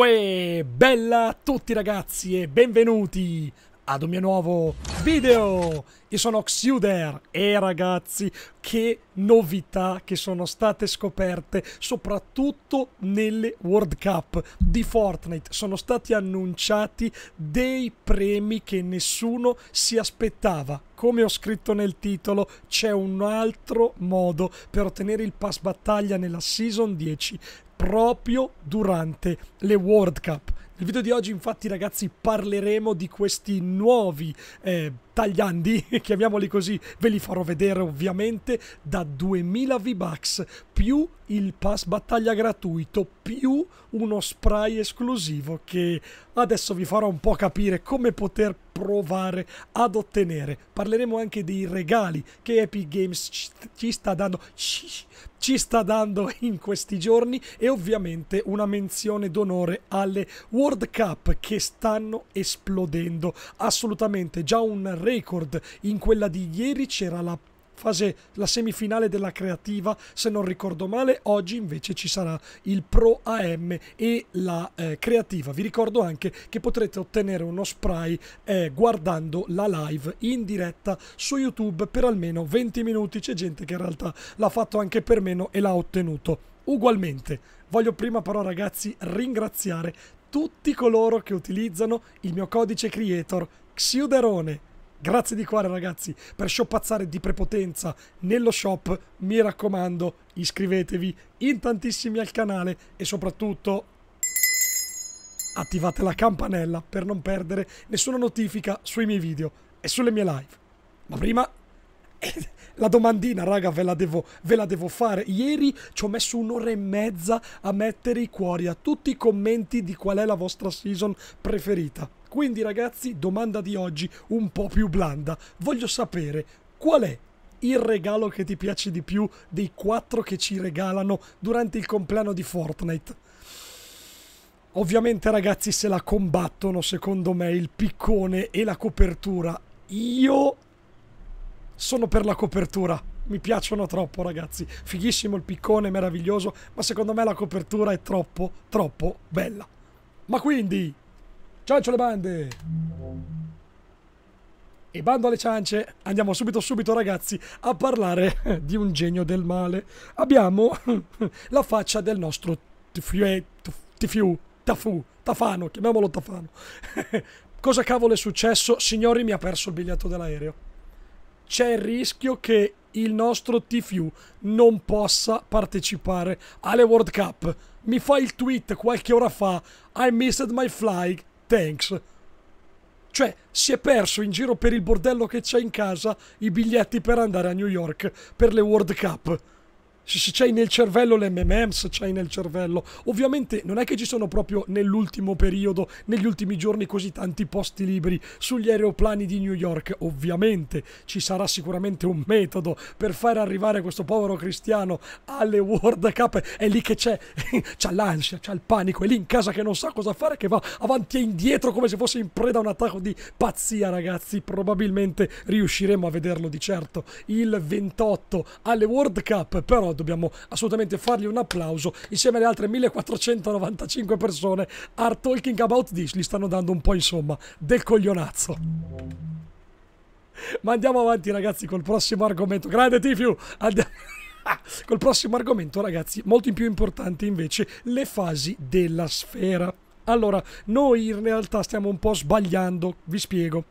Uè, bella a tutti ragazzi e benvenuti ad un mio nuovo video! Io sono Xuder e ragazzi, che novità che sono state scoperte, soprattutto nelle World Cup di Fortnite. Sono stati annunciati dei premi che nessuno si aspettava. Come ho scritto nel titolo, c'è un altro modo per ottenere il pass battaglia nella Season 10 proprio durante le World Cup. Nel video di oggi infatti ragazzi parleremo di questi nuovi eh, tagliandi, chiamiamoli così, ve li farò vedere ovviamente, da 2000 V-Bucks più il pass battaglia gratuito più uno spray esclusivo che adesso vi farò un po' capire come poter provare ad ottenere. Parleremo anche dei regali che Epic Games ci sta dando ci sta dando in questi giorni e ovviamente una menzione d'onore alle World Cup che stanno esplodendo assolutamente già un record. In quella di ieri c'era la fase, la semifinale della creativa, se non ricordo male, oggi invece ci sarà il Pro AM e la eh, creativa. Vi ricordo anche che potrete ottenere uno spray eh, guardando la live in diretta su YouTube per almeno 20 minuti. C'è gente che in realtà l'ha fatto anche per meno e l'ha ottenuto. Ugualmente, voglio prima però ragazzi ringraziare tutti coloro che utilizzano il mio codice creator Xiuderone Grazie di cuore ragazzi per shoppazzare di prepotenza nello shop. Mi raccomando, iscrivetevi in tantissimi al canale e soprattutto attivate la campanella per non perdere nessuna notifica sui miei video e sulle mie live. Ma prima la domandina, raga, ve la, devo, ve la devo fare. Ieri ci ho messo un'ora e mezza a mettere i cuori a tutti i commenti di qual è la vostra season preferita. Quindi ragazzi, domanda di oggi un po' più blanda. Voglio sapere qual è il regalo che ti piace di più dei quattro che ci regalano durante il compleanno di Fortnite. Ovviamente ragazzi se la combattono secondo me il piccone e la copertura. Io sono per la copertura. Mi piacciono troppo ragazzi. Fighissimo il piccone, meraviglioso, ma secondo me la copertura è troppo, troppo bella. Ma quindi... Ciancio le bande! E bando alle ciance, andiamo subito subito ragazzi a parlare di un genio del male. Abbiamo la faccia del nostro Tfiu, Tfiu, Tafu, Tafano, chiamiamolo Tafano. Cosa cavolo è successo? Signori mi ha perso il biglietto dell'aereo. C'è il rischio che il nostro Tfiu non possa partecipare alle World Cup. Mi fa il tweet qualche ora fa, I missed my flight Thanks. Cioè, si è perso in giro per il bordello che c'è in casa i biglietti per andare a New York per le World Cup se c'hai nel cervello l'MMM, se c'hai nel cervello. Ovviamente non è che ci sono proprio nell'ultimo periodo, negli ultimi giorni, così tanti posti liberi sugli aeroplani di New York. Ovviamente ci sarà sicuramente un metodo per far arrivare questo povero cristiano alle World Cup. È lì che c'è, c'ha l'ansia, c'ha il panico, è lì in casa che non sa cosa fare, che va avanti e indietro come se fosse in preda a un attacco di pazzia, ragazzi. Probabilmente riusciremo a vederlo di certo il 28 alle World Cup, però dobbiamo assolutamente fargli un applauso insieme alle altre 1495 persone are talking about this, gli stanno dando un po' insomma del coglionazzo. Ma andiamo avanti, ragazzi, col prossimo argomento. Grande Tifiu! Andiamo. col prossimo argomento, ragazzi, molto più importante invece, le fasi della sfera. Allora, noi in realtà stiamo un po' sbagliando, vi spiego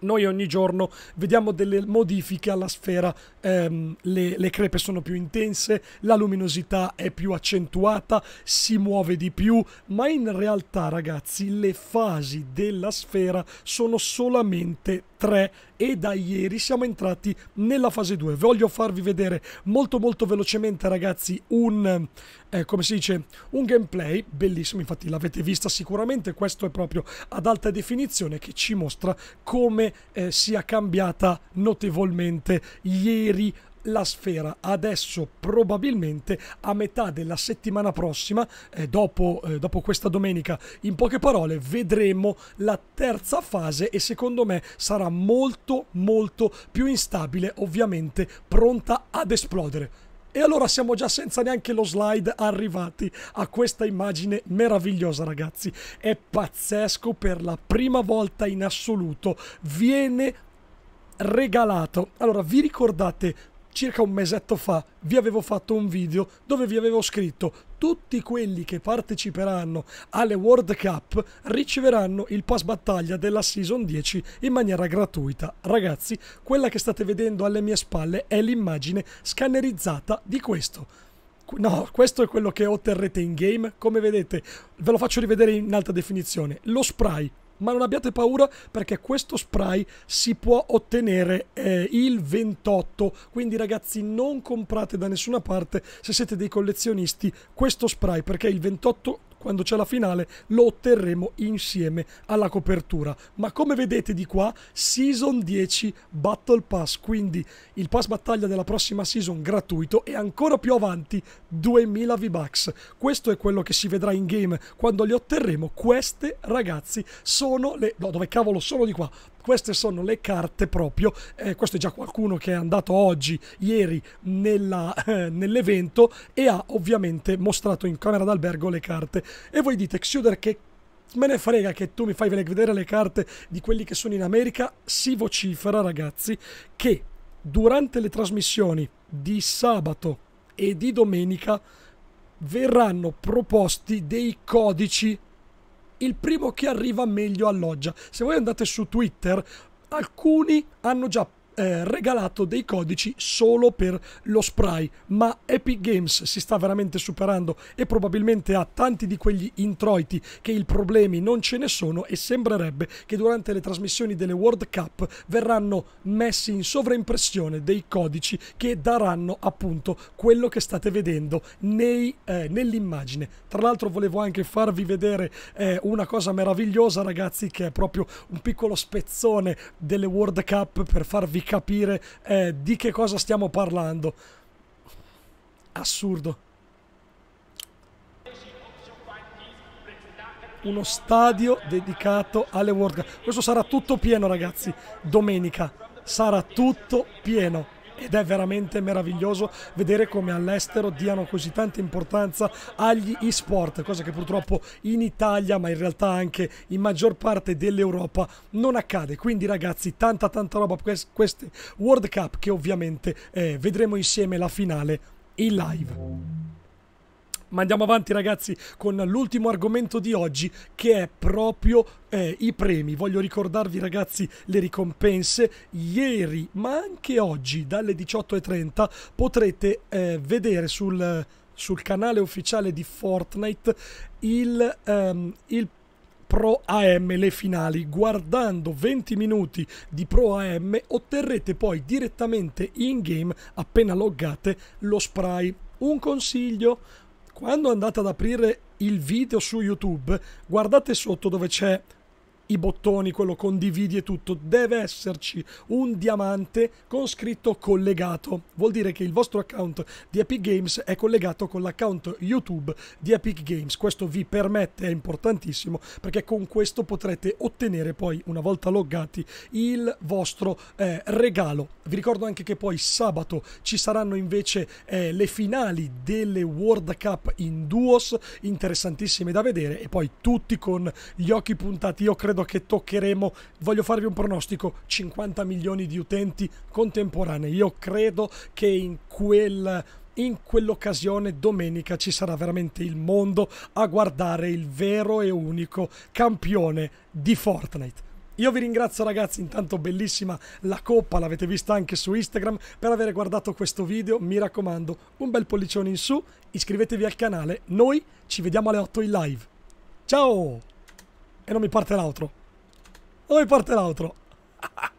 noi ogni giorno vediamo delle modifiche alla sfera, ehm, le, le, crepe sono più intense, la luminosità è più accentuata, si muove di più, ma in realtà ragazzi le fasi della sfera sono solamente tre e da ieri siamo entrati nella fase 2. Voglio farvi vedere molto molto velocemente ragazzi un, eh, come si dice, un gameplay bellissimo, infatti l'avete vista sicuramente, questo è proprio ad alta definizione che ci mostra come eh, sia cambiata notevolmente ieri la sfera adesso probabilmente a metà della settimana prossima eh, dopo, eh, dopo, questa domenica in poche parole vedremo la terza fase e secondo me sarà molto molto più instabile ovviamente pronta ad esplodere e allora siamo già senza neanche lo slide arrivati a questa immagine meravigliosa ragazzi. È pazzesco per la prima volta in assoluto. Viene regalato. Allora vi ricordate circa un mesetto fa vi avevo fatto un video dove vi avevo scritto tutti quelli che parteciperanno alle World Cup riceveranno il pass battaglia della Season 10 in maniera gratuita. Ragazzi, quella che state vedendo alle mie spalle è l'immagine scannerizzata di questo. No, questo è quello che otterrete in game. Come vedete, ve lo faccio rivedere in alta definizione. Lo spray ma non abbiate paura perché questo spray si può ottenere eh, il 28 quindi ragazzi non comprate da nessuna parte se siete dei collezionisti questo spray perché il 28 quando c'è la finale lo otterremo insieme alla copertura. Ma come vedete di qua, Season 10 Battle Pass, quindi il pass battaglia della prossima season gratuito e ancora più avanti 2000 V-Bucks. Questo è quello che si vedrà in game quando li otterremo. Queste ragazzi sono le... no, dove cavolo sono di qua? Queste sono le carte proprio, eh, questo è già qualcuno che è andato oggi, ieri, nella, eh, nell'evento e ha ovviamente mostrato in camera d'albergo le carte. E voi dite, Xuder, che me ne frega che tu mi fai vedere le carte di quelli che sono in America, si vocifera ragazzi che durante le trasmissioni di sabato e di domenica verranno proposti dei codici il primo che arriva meglio alloggia. Se voi andate su Twitter, alcuni hanno già eh, regalato dei codici solo per lo spray, ma Epic Games si sta veramente superando e probabilmente ha tanti di quegli introiti che i problemi non ce ne sono e sembrerebbe che durante le trasmissioni delle World Cup verranno messi in sovraimpressione dei codici che daranno appunto quello che state vedendo eh, nell'immagine. Tra l'altro volevo anche farvi vedere eh, una cosa meravigliosa ragazzi che è proprio un piccolo spezzone delle World Cup per farvi capire eh, di che cosa stiamo parlando. Assurdo. Uno stadio dedicato alle World Cup. Questo sarà tutto pieno, ragazzi. Domenica sarà tutto pieno ed è veramente meraviglioso vedere come all'estero diano così tanta importanza agli e-sport, cosa che purtroppo in Italia, ma in realtà anche in maggior parte dell'Europa non accade. Quindi ragazzi, tanta tanta roba per queste World Cup che ovviamente eh, vedremo insieme la finale in live. Ma andiamo avanti ragazzi con l'ultimo argomento di oggi che è proprio eh, i premi. Voglio ricordarvi ragazzi le ricompense. Ieri ma anche oggi dalle 18.30 potrete eh, vedere sul, sul, canale ufficiale di Fortnite il, ehm, il Pro AM le finali. Guardando 20 minuti di Pro AM otterrete poi direttamente in game, appena loggate, lo spray. Un consiglio, quando andate ad aprire il video su YouTube, guardate sotto dove c'è i bottoni, quello condividi e tutto, deve esserci un diamante con scritto collegato. Vuol dire che il vostro account di Epic Games è collegato con l'account YouTube di Epic Games. Questo vi permette, è importantissimo, perché con questo potrete ottenere poi, una volta loggati, il vostro eh, regalo. Vi ricordo anche che poi sabato ci saranno invece eh, le finali delle World Cup in duos, interessantissime da vedere, e poi tutti con gli occhi puntati. Io credo credo che toccheremo, voglio farvi un pronostico, 50 milioni di utenti contemporanei. Io credo che in quel in quell'occasione domenica ci sarà veramente il mondo a guardare il vero e unico campione di Fortnite. Io vi ringrazio ragazzi, intanto bellissima la coppa, l'avete vista anche su Instagram, per aver guardato questo video, mi raccomando un bel pollicione in su, iscrivetevi al canale, noi ci vediamo alle 8 in live. Ciao! E non mi parte l'altro. Non mi parte l'altro.